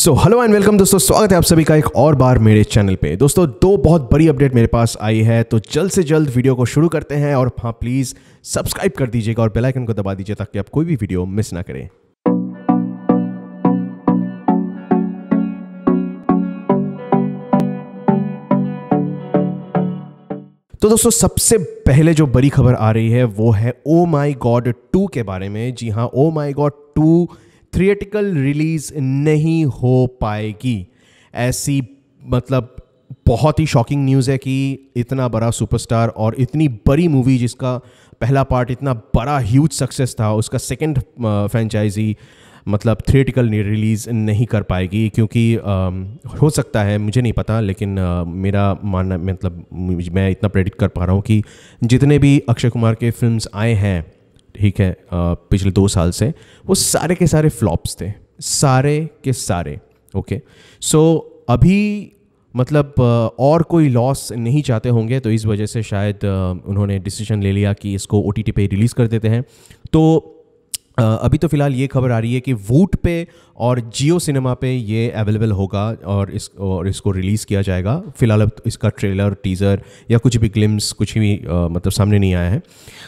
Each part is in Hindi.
सो हेलो एंड वेलकम दोस्तों स्वागत है आप सभी का एक और बार मेरे चैनल पे दोस्तों दो बहुत बड़ी अपडेट मेरे पास आई है तो जल्द से जल्द वीडियो को शुरू करते हैं और हाँ प्लीज़ सब्सक्राइब कर दीजिएगा और बेल आइकन को दबा दीजिए ताकि आप कोई भी वीडियो मिस ना करें तो दोस्तों सबसे पहले जो बड़ी खबर आ रही है वो है ओ माई गॉड टू के बारे में जी हाँ oh my god two theatrical release नहीं हो पाएगी ऐसी मतलब बहुत ही शॉकिंग न्यूज़ है कि इतना बड़ा सुपरस्टार और इतनी बड़ी मूवी जिसका पहला पार्ट इतना बड़ा ह्यूज सक्सेस था उसका सेकंड फ्रेंचाइजी मतलब थिएटिकल रिलीज़ नहीं कर पाएगी क्योंकि आ, हो सकता है मुझे नहीं पता लेकिन आ, मेरा मानना मतलब मैं इतना प्रेडिक्ट कर पा रहा हूँ कि जितने भी अक्षय कुमार के फिल्म्स आए हैं ठीक है पिछले दो साल से वो सारे के सारे फ्लॉप्स थे सारे के सारे ओके सो so, अभी मतलब और कोई लॉस नहीं चाहते होंगे तो इस वजह से शायद उन्होंने डिसीजन ले लिया कि इसको ओ पे रिलीज़ कर देते हैं तो अभी तो फ़िलहाल ये खबर आ रही है कि वूट पे और जियो सिनेमा पे ये अवेलेबल होगा और इस और इसको रिलीज़ किया जाएगा फिलहाल अब इसका ट्रेलर टीज़र या कुछ भी ग्लिम्स कुछ भी आ, मतलब सामने नहीं आया है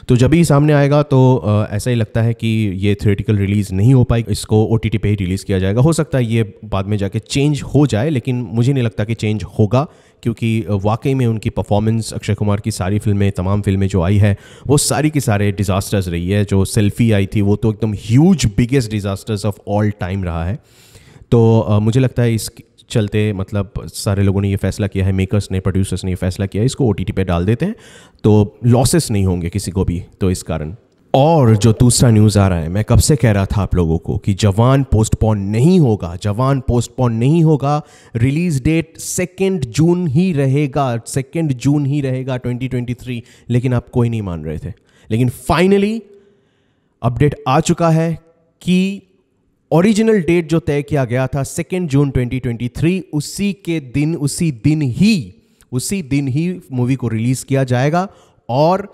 तो जब ही सामने आएगा तो आ, ऐसा ही लगता है कि ये थिएटिकल रिलीज़ नहीं हो पाएगी इसको ओ टी पर ही रिलीज़ किया जाएगा हो सकता है ये बाद में जाके चेंज हो जाए लेकिन मुझे नहीं लगता कि चेंज होगा क्योंकि वाकई में उनकी परफॉर्मेंस अक्षय कुमार की सारी फिल्में तमाम फिल्में जो आई है वो सारी की सारे डिज़ास्टर्स रही है जो सेल्फी आई थी वो तो एकदम huge biggest disasters of all time रहा रहा है तो आ, मुझे लगता है इस चलते मतलब सारे लोगों ने ये फैसला किया है मेकर्स ने प्रोड्यूसर्स ने ये फैसला किया है इसको ओ पे डाल देते हैं तो लॉसेस नहीं होंगे किसी को भी तो इस कारण और जो दूसरा न्यूज़ आ रहा है मैं कब से कह रहा था आप लोगों को कि जवान पोस्टपोन नहीं होगा जवान पोस्टपोन नहीं होगा रिलीज डेट सेकेंड जून ही रहेगा सेकेंड जून ही रहेगा 2023 लेकिन आप कोई नहीं मान रहे थे लेकिन फाइनली अपडेट आ चुका है कि ओरिजिनल डेट जो तय किया गया था सेकेंड जून 2023 उसी के दिन उसी दिन ही उसी दिन ही मूवी को रिलीज़ किया जाएगा और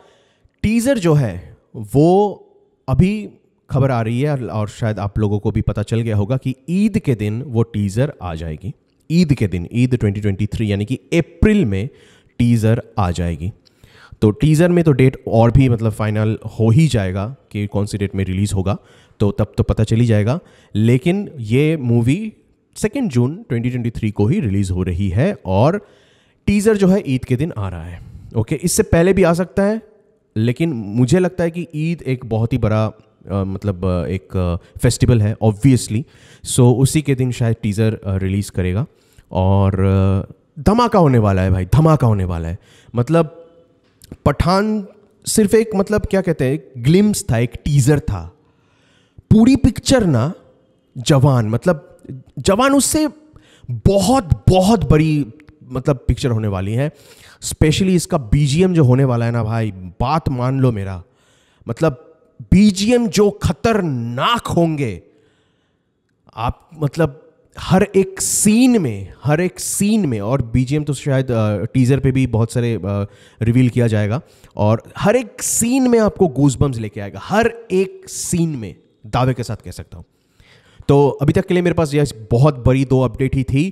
टीज़र जो है वो अभी खबर आ रही है और शायद आप लोगों को भी पता चल गया होगा कि ईद के दिन वो टीज़र आ जाएगी ईद के दिन ईद 2023 यानी कि अप्रैल में टीज़र आ जाएगी तो टीज़र में तो डेट और भी मतलब फाइनल हो ही जाएगा कि कौन सी डेट में रिलीज़ होगा तो तब तो पता चली जाएगा लेकिन ये मूवी सेकेंड जून 2023 को ही रिलीज़ हो रही है और टीज़र जो है ईद के दिन आ रहा है ओके इससे पहले भी आ सकता है लेकिन मुझे लगता है कि ईद एक बहुत ही बड़ा आ, मतलब एक फेस्टिवल है ऑब्वियसली सो so, उसी के दिन शायद टीज़र रिलीज़ करेगा और धमाका होने वाला है भाई धमाका होने वाला है मतलब पठान सिर्फ एक मतलब क्या कहते हैं ग्लिम्स था एक टीज़र था पूरी पिक्चर ना जवान मतलब जवान उससे बहुत बहुत बड़ी मतलब पिक्चर होने वाली है स्पेशली इसका बीजीएम जो होने वाला है ना भाई बात मान लो मेरा मतलब बीजीएम जो खतरनाक होंगे आप मतलब हर एक सीन में हर एक सीन में और बीजीएम तो शायद टीज़र पे भी बहुत सारे रिवील किया जाएगा और हर एक सीन में आपको गूजबम्स लेके आएगा हर एक सीन में दावे के साथ कह सकता हूँ तो अभी तक के लिए मेरे पास यह बहुत बड़ी दो अपडेट ही थी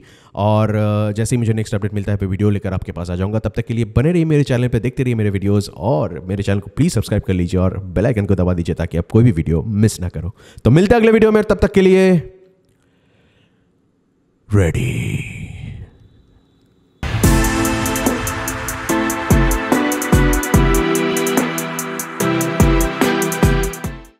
और जैसे ही मुझे नेक्स्ट अपडेट मिलता है वीडियो लेकर आपके पास आ जाऊंगा तब तक के लिए बने रहिए मेरे चैनल पर देखते रहिए मेरे वीडियोस और मेरे चैनल को प्लीज़ सब्सक्राइब कर लीजिए और बेल आइकन को दबा दीजिए ताकि आप कोई भी वीडियो मिस ना करो तो मिलते हैं अगले वीडियो में तब तक के लिए रेडी